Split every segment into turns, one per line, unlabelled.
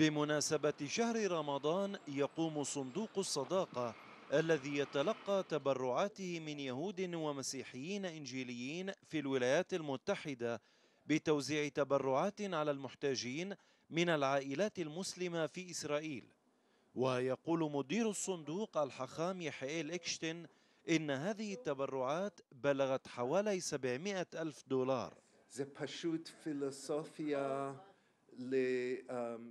بمناسبة شهر رمضان يقوم صندوق الصداقة الذي يتلقى تبرعاته من يهود ومسيحيين إنجيليين في الولايات المتحدة بتوزيع تبرعات على المحتاجين من العائلات المسلمة في إسرائيل ويقول مدير الصندوق الحخام يحيى إكشتن إن هذه التبرعات بلغت حوالي 700 ألف دولار. ل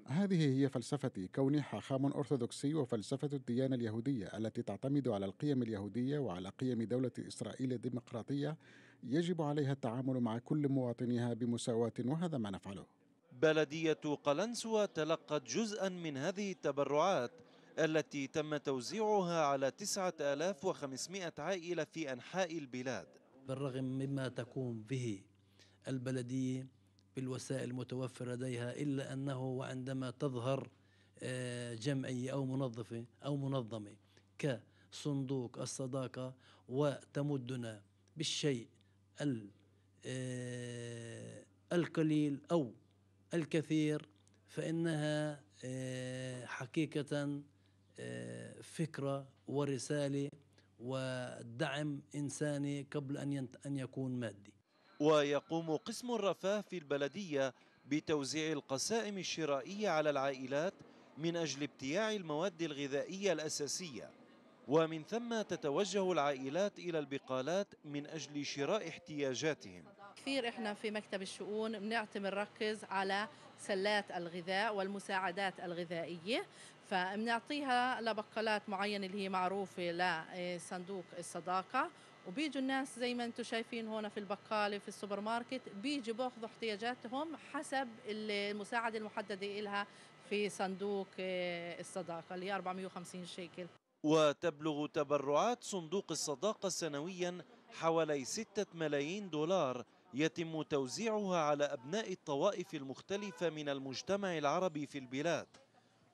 هذه هي فلسفتي كوني حاخام أرثوذكسي وفلسفة الديانة اليهودية التي تعتمد على القيم اليهودية وعلى قيم دولة إسرائيل الديمقراطية يجب عليها التعامل مع كل مواطنيها بمساواة وهذا ما نفعله
بلدية قلنسوة تلقت جزءا من هذه التبرعات التي تم توزيعها على 9500 عائلة في أنحاء البلاد
بالرغم مما تقوم به البلدية بالوسائل المتوفرة لديها إلا أنه وعندما تظهر آه، جمعية أو منظفة أو منظمة كصندوق الصداقة وتمدنا بالشيء آه، القليل أو الكثير فإنها آه، حقيقة فكرة ورسالة ودعم إنساني قبل أن يكون
مادي ويقوم قسم الرفاه في البلدية بتوزيع القسائم الشرائية على العائلات من أجل ابتياع المواد الغذائية الأساسية ومن ثم تتوجه العائلات إلى البقالات من أجل شراء احتياجاتهم
كثير إحنا في مكتب الشؤون بنعتمد نركز على سلات الغذاء والمساعدات الغذائية فبنعطيها لبقالات معينة اللي هي معروفة لصندوق الصداقة وبيجوا الناس زي ما انتم شايفين هون في البقاله في السوبر ماركت بيجوا باخذوا احتياجاتهم حسب المساعده المحدده لها في صندوق آه، الصداقه اللي هي 450 شيكل
وتبلغ تبرعات صندوق الصداقه سنويا حوالي 6 ملايين دولار يتم توزيعها على ابناء الطوائف المختلفه من المجتمع العربي في البلاد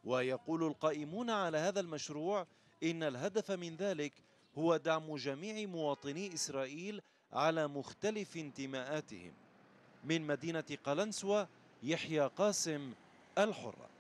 ويقول القائمون على هذا المشروع ان الهدف من ذلك هو دعم جميع مواطني إسرائيل على مختلف انتماءاتهم من مدينة قلنسوة يحيى قاسم الحره